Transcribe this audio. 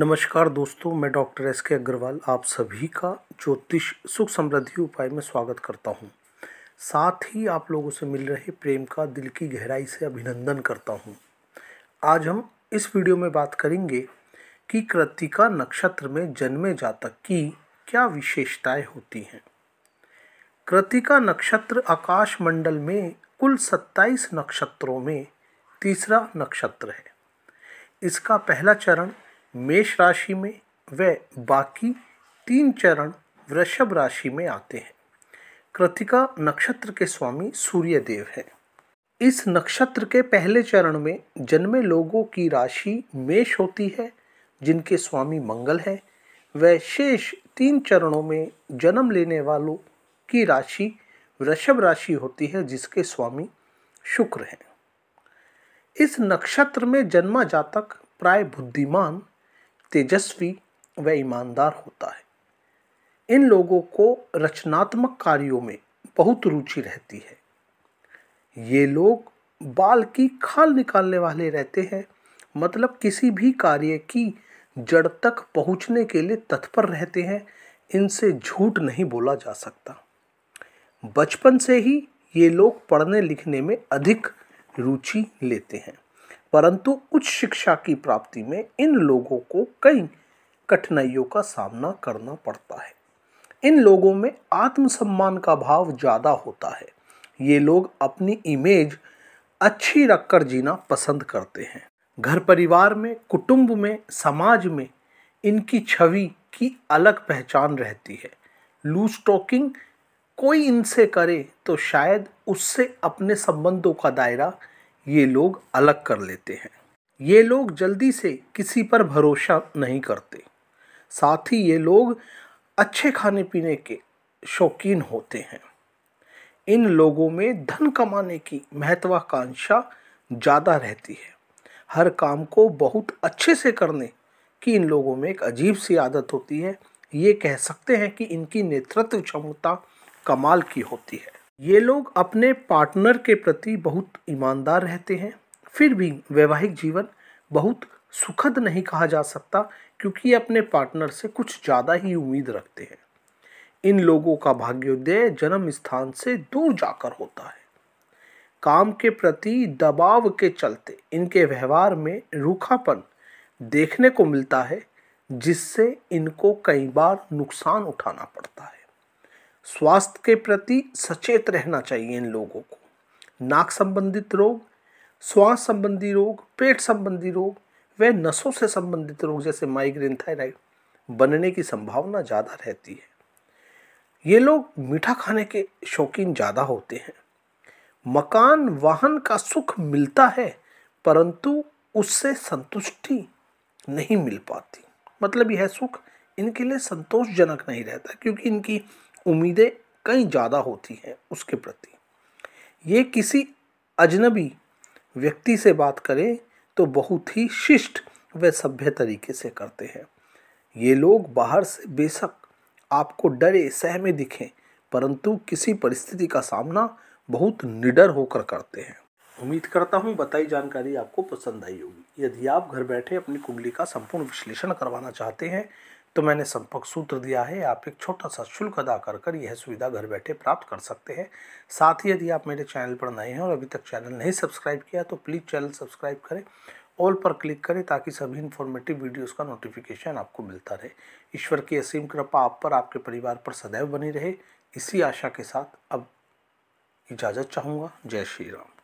नमस्कार दोस्तों मैं डॉक्टर एस के अग्रवाल आप सभी का ज्योतिष सुख समृद्धि उपाय में स्वागत करता हूं। साथ ही आप लोगों से मिल रहे प्रेम का दिल की गहराई से अभिनंदन करता हूं। आज हम इस वीडियो में बात करेंगे कि कृतिका नक्षत्र में जन्मे जातक की क्या विशेषताएं होती हैं कृतिका नक्षत्र आकाश मंडल में कुल सत्ताईस नक्षत्रों में तीसरा नक्षत्र है इसका पहला चरण मेष राशि में व बाकी तीन चरण वृषभ राशि में आते हैं कृतिका नक्षत्र के स्वामी सूर्यदेव है इस नक्षत्र के पहले चरण में जन्मे लोगों की राशि मेष होती है जिनके स्वामी मंगल है वह शेष तीन चरणों में जन्म लेने वालों की राशि वृषभ राशि होती है जिसके स्वामी शुक्र हैं इस नक्षत्र में जन्मा जातक प्राय बुद्धिमान तेजस्वी व ईमानदार होता है इन लोगों को रचनात्मक कार्यों में बहुत रुचि रहती है ये लोग बाल की खाल निकालने वाले रहते हैं मतलब किसी भी कार्य की जड़ तक पहुंचने के लिए तत्पर रहते हैं इनसे झूठ नहीं बोला जा सकता बचपन से ही ये लोग पढ़ने लिखने में अधिक रुचि लेते हैं परंतु उच्च शिक्षा की प्राप्ति में इन लोगों को कई कठिनाइयों का सामना करना पड़ता है इन लोगों में आत्मसम्मान का भाव ज़्यादा होता है ये लोग अपनी इमेज अच्छी रखकर जीना पसंद करते हैं घर परिवार में कुटुंब में समाज में इनकी छवि की अलग पहचान रहती है लूज टॉकिंग कोई इनसे करे तो शायद उससे अपने संबंधों का दायरा ये लोग अलग कर लेते हैं ये लोग जल्दी से किसी पर भरोसा नहीं करते साथ ही ये लोग अच्छे खाने पीने के शौकीन होते हैं इन लोगों में धन कमाने की महत्वाकांक्षा ज़्यादा रहती है हर काम को बहुत अच्छे से करने की इन लोगों में एक अजीब सी आदत होती है ये कह सकते हैं कि इनकी नेतृत्व क्षमता कमाल की होती है ये लोग अपने पार्टनर के प्रति बहुत ईमानदार रहते हैं फिर भी वैवाहिक जीवन बहुत सुखद नहीं कहा जा सकता क्योंकि ये अपने पार्टनर से कुछ ज़्यादा ही उम्मीद रखते हैं इन लोगों का भाग्योदय जन्म स्थान से दूर जाकर होता है काम के प्रति दबाव के चलते इनके व्यवहार में रूखापन देखने को मिलता है जिससे इनको कई बार नुकसान उठाना पड़ता है स्वास्थ्य के प्रति सचेत रहना चाहिए इन लोगों को नाक संबंधित रोग श्वास संबंधी रोग पेट संबंधी रोग व नसों से संबंधित रोग जैसे माइग्रेन थायराइड बनने की संभावना ज़्यादा रहती है ये लोग मीठा खाने के शौकीन ज़्यादा होते हैं मकान वाहन का सुख मिलता है परंतु उससे संतुष्टि नहीं मिल पाती मतलब यह सुख इनके लिए संतोषजनक नहीं रहता क्योंकि इनकी उम्मीदें कहीं ज़्यादा होती हैं उसके प्रति ये किसी अजनबी व्यक्ति से बात करें तो बहुत ही शिष्ट व सभ्य तरीके से करते हैं ये लोग बाहर से बेशक आपको डरे सहमे दिखें परंतु किसी परिस्थिति का सामना बहुत निडर होकर करते हैं उम्मीद करता हूँ बताई जानकारी आपको पसंद आई होगी यदि आप घर बैठे अपनी कुंडली का संपूर्ण विश्लेषण करवाना चाहते हैं तो मैंने संपर्क सूत्र दिया है आप एक छोटा सा शुल्क अदा कर कर यह सुविधा घर बैठे प्राप्त कर सकते हैं साथ ही यदि आप मेरे चैनल पर नए हैं और अभी तक चैनल नहीं सब्सक्राइब किया तो प्लीज़ चैनल सब्सक्राइब करें ऑल पर क्लिक करें ताकि सभी इन्फॉर्मेटिव वीडियोस का नोटिफिकेशन आपको मिलता रहे ईश्वर की असीम कृपा आप पर आपके परिवार पर सदैव बनी रहे इसी आशा के साथ अब इजाज़त चाहूँगा जय श्री राम